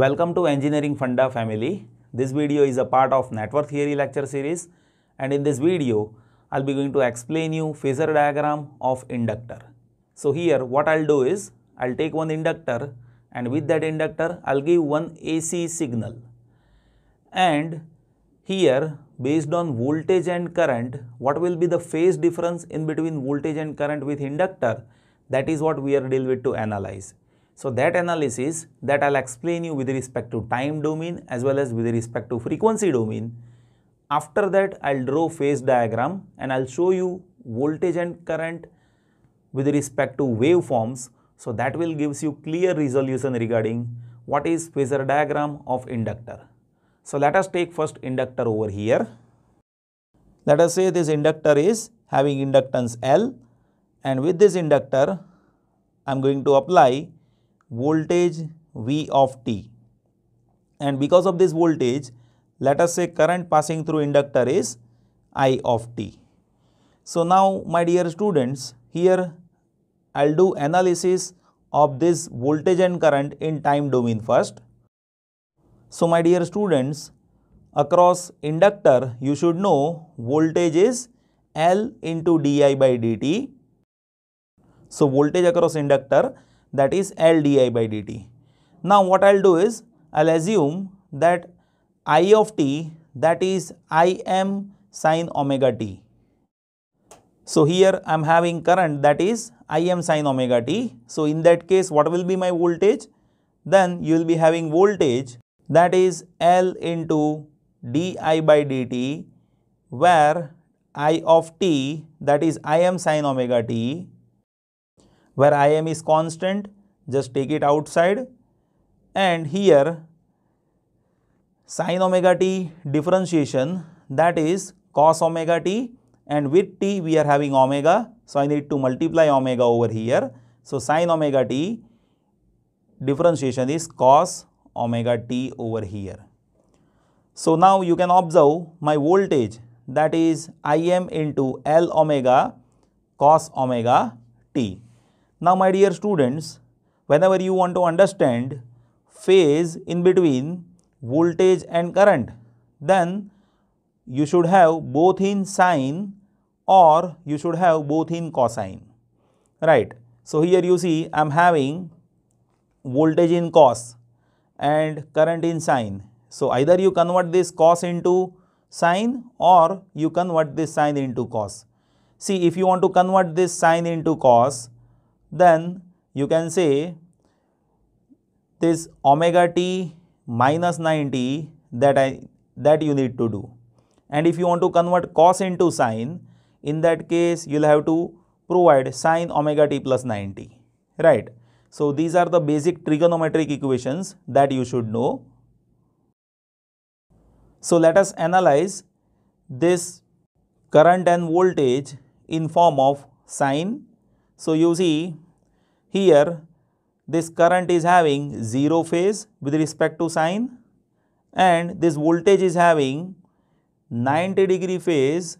Welcome to Engineering Funda family. This video is a part of network theory lecture series and in this video I'll be going to explain you phasor diagram of inductor. So here what I'll do is I'll take one inductor and with that inductor I'll give one AC signal and here based on voltage and current what will be the phase difference in between voltage and current with inductor that is what we are dealing with to analyze so that analysis that I'll explain you with respect to time domain as well as with respect to frequency domain. After that I'll draw phase diagram and I'll show you voltage and current with respect to waveforms. So that will gives you clear resolution regarding what is phasor diagram of inductor. So let us take first inductor over here. Let us say this inductor is having inductance L and with this inductor I am going to apply voltage V of t. And because of this voltage, let us say current passing through inductor is I of t. So now my dear students, here I will do analysis of this voltage and current in time domain first. So my dear students, across inductor you should know voltage is L into di by dt. So voltage across inductor that is L di by dt. Now what I will do is I will assume that i of t that is I m sine omega t. So here I am having current that is I m sine omega t. So in that case what will be my voltage? Then you will be having voltage that is L into di by dt where I of t that is I m sine omega t where Im is constant just take it outside and here sine omega t differentiation that is cos omega t and with t we are having omega. So, I need to multiply omega over here. So, sine omega t differentiation is cos omega t over here. So, now you can observe my voltage that is Im into L omega cos omega t. Now, my dear students, whenever you want to understand phase in between voltage and current, then you should have both in sine or you should have both in cosine, right? So, here you see I am having voltage in cos and current in sine. So, either you convert this cos into sine or you convert this sine into cos. See, if you want to convert this sine into cos, then you can say this omega t minus 90 that I that you need to do. And if you want to convert cos into sine, in that case you will have to provide sine omega t plus 90, right? So, these are the basic trigonometric equations that you should know. So, let us analyze this current and voltage in form of sine. So, you see here this current is having 0 phase with respect to sine and this voltage is having 90 degree phase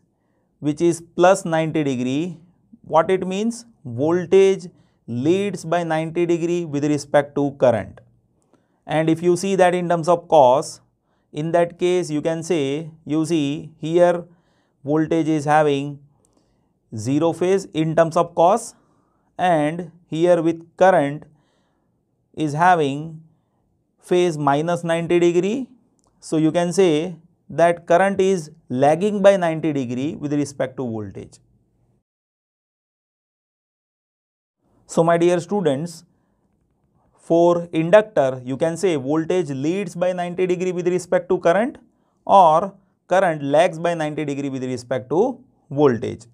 which is plus 90 degree. What it means? Voltage leads by 90 degree with respect to current. And if you see that in terms of cos, in that case you can say you see here voltage is having 0 phase in terms of cos and here with current is having phase minus 90 degree. So, you can say that current is lagging by 90 degree with respect to voltage. So, my dear students, for inductor you can say voltage leads by 90 degree with respect to current or current lags by 90 degree with respect to voltage.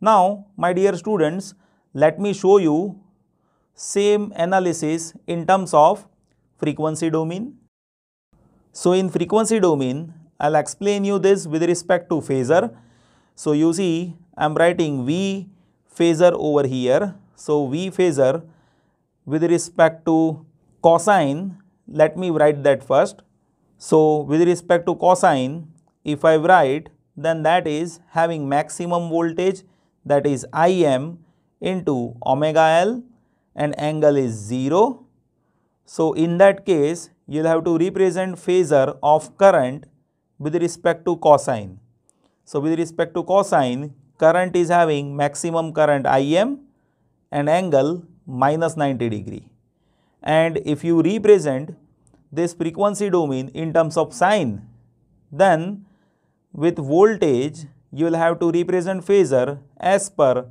Now, my dear students, let me show you same analysis in terms of frequency domain. So, in frequency domain, I will explain you this with respect to phasor. So, you see I am writing V phasor over here. So, V phasor with respect to cosine, let me write that first. So, with respect to cosine, if I write then that is having maximum voltage that is Im into omega L and angle is 0. So, in that case you will have to represent phasor of current with respect to cosine. So, with respect to cosine current is having maximum current Im and angle minus 90 degree. And if you represent this frequency domain in terms of sine then with voltage you will have to represent phasor as per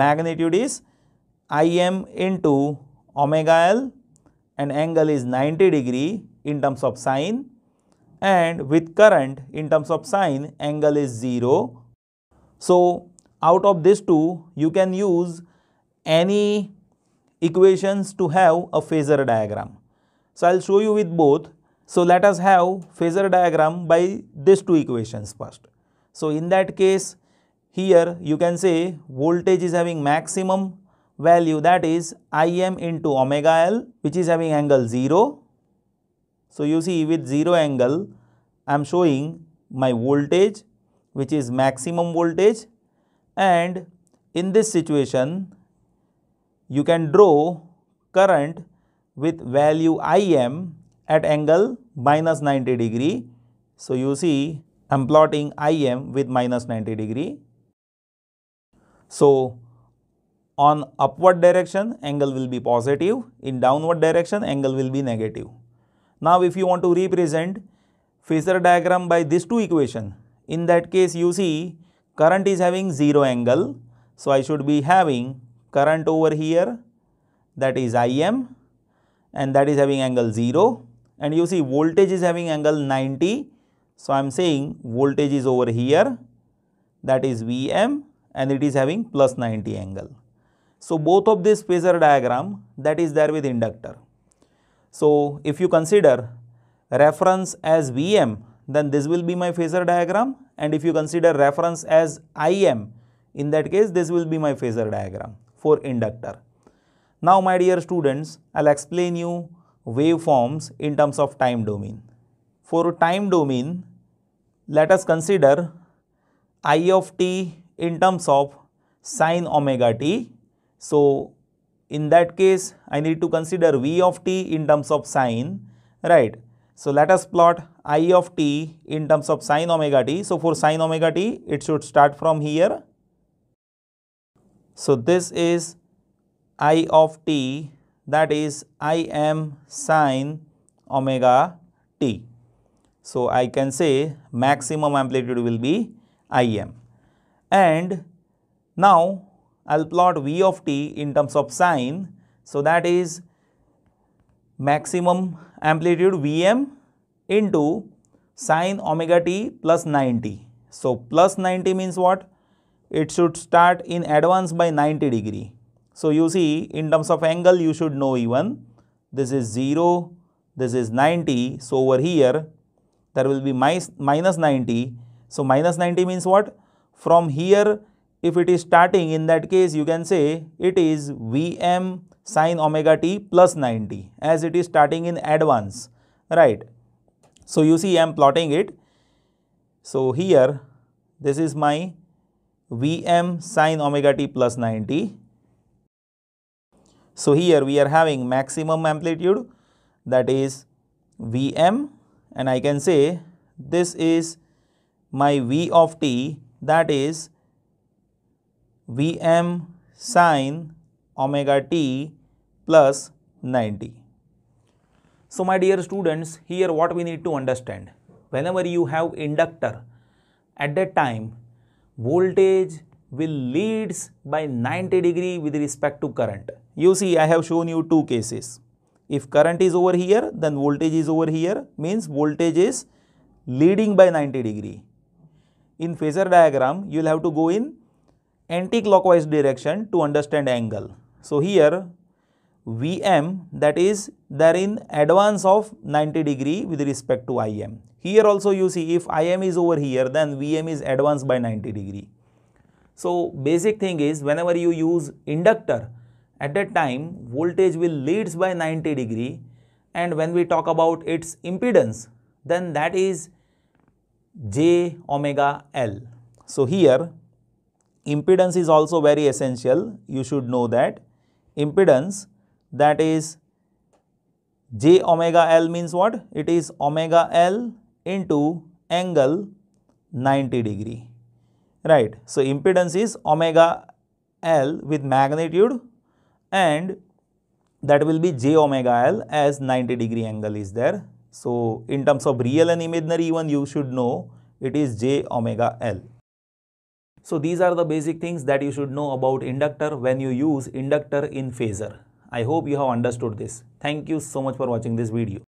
magnitude is Im into omega L and angle is 90 degree in terms of sine and with current in terms of sine angle is 0. So, out of these two you can use any equations to have a phasor diagram. So, I will show you with both. So, let us have phasor diagram by these two equations first. So, in that case here you can say voltage is having maximum value that is Im into omega L which is having angle 0. So, you see with 0 angle I am showing my voltage which is maximum voltage and in this situation you can draw current with value Im at angle minus 90 degree. So, you see I am plotting Im with minus 90 degree so, on upward direction angle will be positive, in downward direction angle will be negative. Now, if you want to represent Phasor diagram by these two equation, in that case you see current is having 0 angle. So, I should be having current over here that is Im and that is having angle 0 and you see voltage is having angle 90. So, I am saying voltage is over here that is Vm and it is having plus 90 angle. So, both of this phasor diagram that is there with inductor. So, if you consider reference as Vm then this will be my phasor diagram and if you consider reference as Im in that case this will be my phasor diagram for inductor. Now my dear students I will explain you waveforms in terms of time domain. For time domain let us consider i of t in terms of sine omega t. So, in that case I need to consider v of t in terms of sine right. So, let us plot i of t in terms of sine omega t. So, for sine omega t it should start from here. So, this is i of t that is I m sine omega t. So, I can say maximum amplitude will be I m and now I'll plot V of t in terms of sine. So that is maximum amplitude Vm into sine omega t plus 90. So plus 90 means what? It should start in advance by 90 degree. So you see in terms of angle you should know even this is 0, this is 90. So over here there will be minus 90. So minus 90 means what? from here if it is starting in that case you can say it is Vm sine omega t plus 90 as it is starting in advance right. So you see I am plotting it. So here this is my Vm sine omega t plus 90. So here we are having maximum amplitude that is Vm and I can say this is my V of t that is Vm sine omega t plus 90. So my dear students, here what we need to understand, whenever you have inductor, at that time voltage will leads by 90 degree with respect to current. You see I have shown you two cases. If current is over here then voltage is over here means voltage is leading by 90 degree in phasor diagram, you will have to go in anti-clockwise direction to understand angle. So here VM that is there in advance of 90 degree with respect to IM. Here also you see if IM is over here then VM is advanced by 90 degree. So basic thing is whenever you use inductor at that time voltage will leads by 90 degree and when we talk about its impedance then that is j omega l. So, here impedance is also very essential you should know that impedance that is j omega l means what it is omega l into angle 90 degree right. So, impedance is omega l with magnitude and that will be j omega l as 90 degree angle is there so, in terms of real and imaginary one you should know it is j omega L. So, these are the basic things that you should know about inductor when you use inductor in phasor. I hope you have understood this. Thank you so much for watching this video.